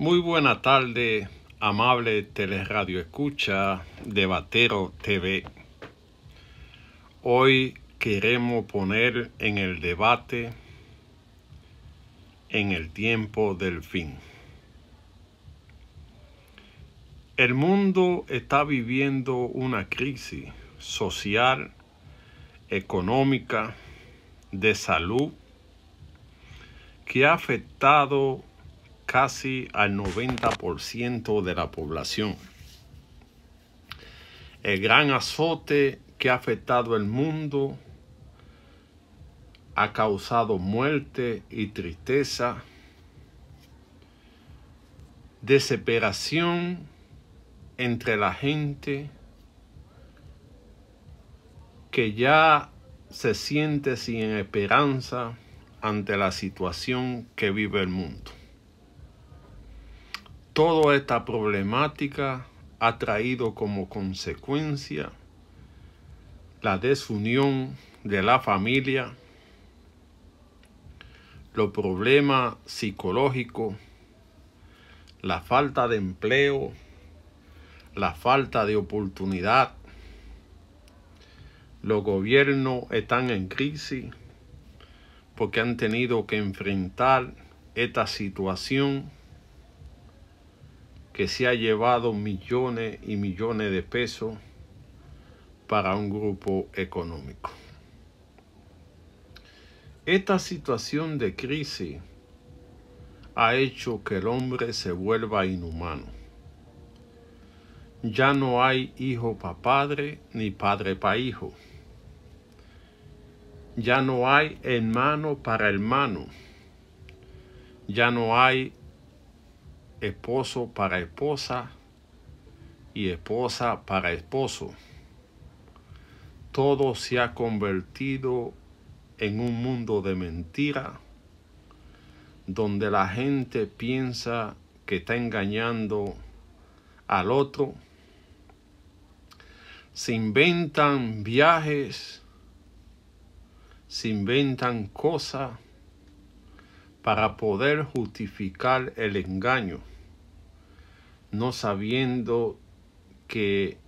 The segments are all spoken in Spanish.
Muy buena tarde, amable Teleradio Escucha Debatero TV. Hoy queremos poner en el debate en el tiempo del fin. El mundo está viviendo una crisis social, económica, de salud, que ha afectado casi al 90% de la población. El gran azote que ha afectado el mundo ha causado muerte y tristeza, desesperación entre la gente que ya se siente sin esperanza ante la situación que vive el mundo. Toda esta problemática ha traído como consecuencia la desunión de la familia, los problemas psicológicos, la falta de empleo, la falta de oportunidad. Los gobiernos están en crisis porque han tenido que enfrentar esta situación que se ha llevado millones y millones de pesos para un grupo económico. Esta situación de crisis ha hecho que el hombre se vuelva inhumano. Ya no hay hijo para padre ni padre para hijo. Ya no hay hermano para hermano. Ya no hay esposo para esposa y esposa para esposo. Todo se ha convertido en un mundo de mentira, donde la gente piensa que está engañando al otro. Se inventan viajes, se inventan cosas para poder justificar el engaño no sabiendo que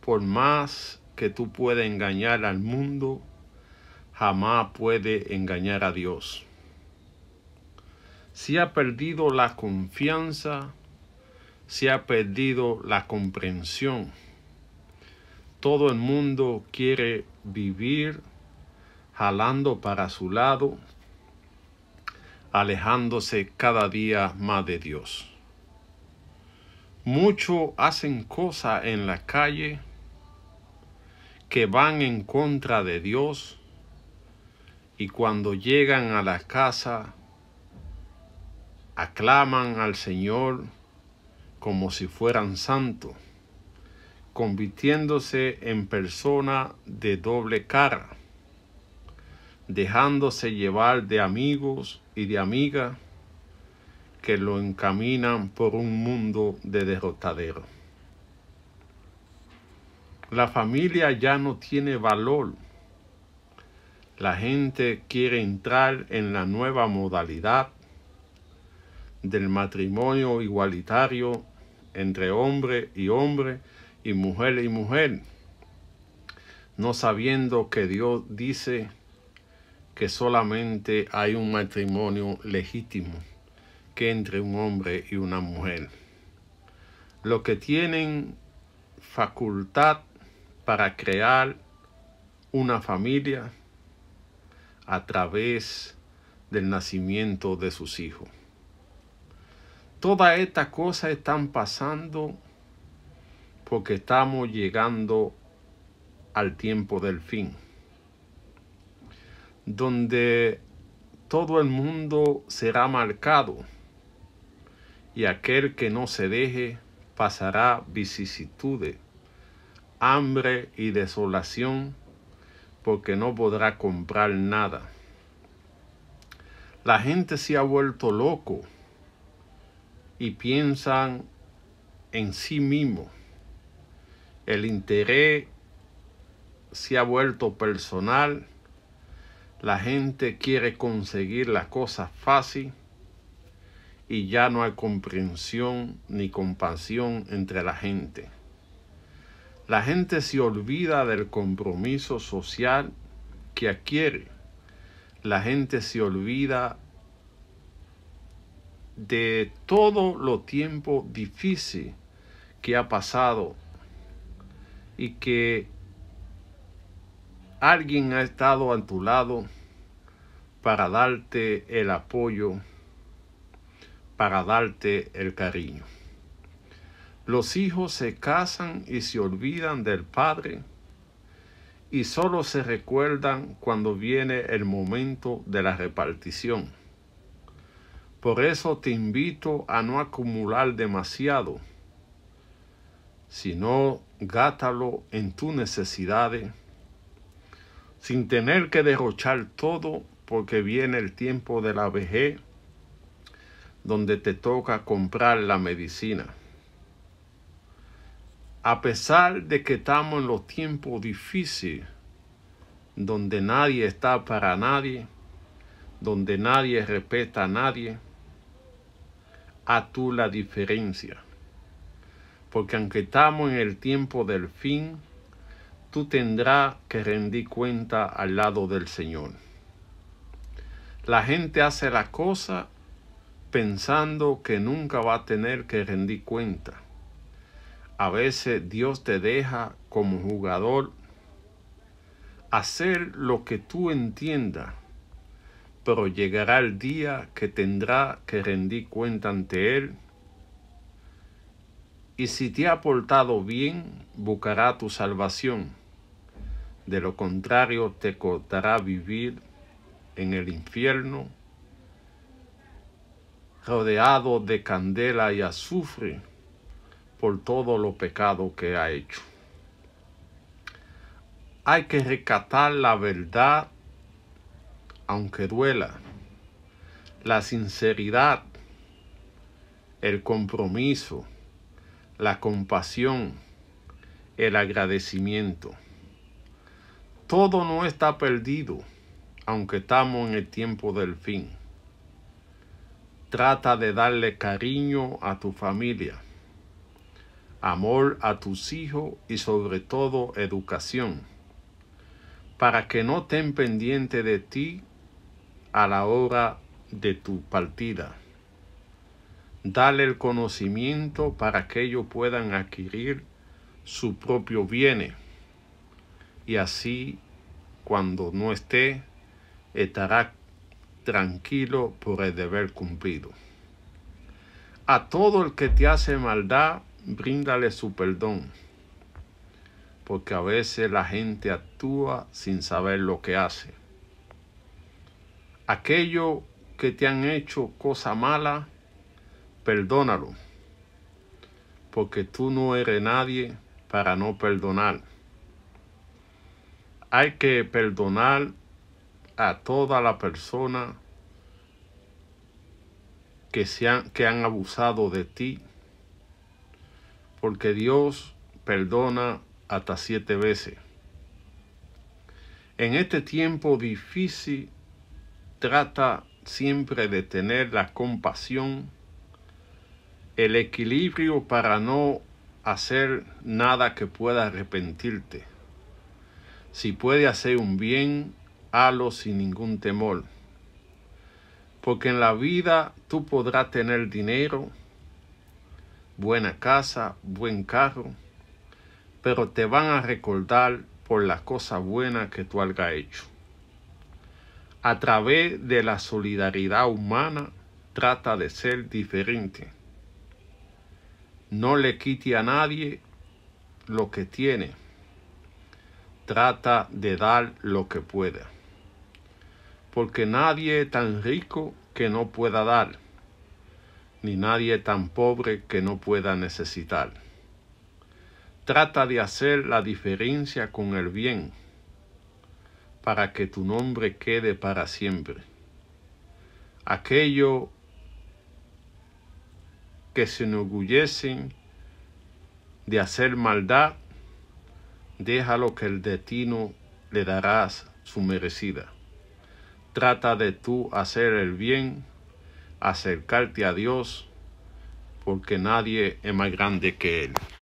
por más que tú puedas engañar al mundo, jamás puede engañar a Dios. Si ha perdido la confianza, si ha perdido la comprensión. Todo el mundo quiere vivir jalando para su lado, alejándose cada día más de Dios. Muchos hacen cosas en la calle que van en contra de Dios y cuando llegan a la casa aclaman al Señor como si fueran santos, convirtiéndose en persona de doble cara, dejándose llevar de amigos y de amigas que lo encaminan por un mundo de derrotadero. La familia ya no tiene valor. La gente quiere entrar en la nueva modalidad del matrimonio igualitario entre hombre y hombre y mujer y mujer, no sabiendo que Dios dice que solamente hay un matrimonio legítimo entre un hombre y una mujer. lo que tienen facultad para crear una familia a través del nacimiento de sus hijos. Todas estas cosas están pasando porque estamos llegando al tiempo del fin, donde todo el mundo será marcado y aquel que no se deje pasará vicisitudes, hambre y desolación, porque no podrá comprar nada. La gente se ha vuelto loco y piensan en sí mismo. El interés se ha vuelto personal. La gente quiere conseguir las cosas fácil y ya no hay comprensión ni compasión entre la gente. La gente se olvida del compromiso social que adquiere. La gente se olvida de todo lo tiempo difícil que ha pasado y que alguien ha estado a tu lado para darte el apoyo para darte el cariño. Los hijos se casan y se olvidan del padre y solo se recuerdan cuando viene el momento de la repartición. Por eso te invito a no acumular demasiado, sino gátalo en tus necesidades, sin tener que derrochar todo porque viene el tiempo de la vejez donde te toca comprar la medicina. A pesar de que estamos en los tiempos difíciles, donde nadie está para nadie, donde nadie respeta a nadie, a tú la diferencia. Porque aunque estamos en el tiempo del fin, tú tendrás que rendir cuenta al lado del Señor. La gente hace la cosa pensando que nunca va a tener que rendir cuenta. A veces Dios te deja como jugador hacer lo que tú entiendas, pero llegará el día que tendrá que rendir cuenta ante Él. Y si te ha portado bien, buscará tu salvación. De lo contrario, te cortará vivir en el infierno rodeado de candela y azufre por todo lo pecado que ha hecho. Hay que recatar la verdad aunque duela, la sinceridad, el compromiso, la compasión, el agradecimiento. Todo no está perdido, aunque estamos en el tiempo del fin Trata de darle cariño a tu familia, amor a tus hijos y sobre todo educación, para que no estén pendiente de ti a la hora de tu partida. Dale el conocimiento para que ellos puedan adquirir su propio bien y así cuando no esté estará tranquilo por el deber cumplido. A todo el que te hace maldad, bríndale su perdón, porque a veces la gente actúa sin saber lo que hace. Aquello que te han hecho cosa mala, perdónalo, porque tú no eres nadie para no perdonar. Hay que perdonar a toda la persona que, se han, que han abusado de ti, porque Dios perdona hasta siete veces. En este tiempo difícil, trata siempre de tener la compasión, el equilibrio para no hacer nada que pueda arrepentirte. Si puede hacer un bien, halo sin ningún temor. Porque en la vida tú podrás tener dinero, buena casa, buen carro, pero te van a recordar por las cosas buenas que tú hagas hecho. A través de la solidaridad humana, trata de ser diferente. No le quite a nadie lo que tiene. Trata de dar lo que pueda porque nadie es tan rico que no pueda dar, ni nadie tan pobre que no pueda necesitar. Trata de hacer la diferencia con el bien, para que tu nombre quede para siempre. Aquello que se enorgullecen de hacer maldad, lo que el destino le darás su merecida. Trata de tú hacer el bien, acercarte a Dios, porque nadie es más grande que Él.